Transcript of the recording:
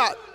out.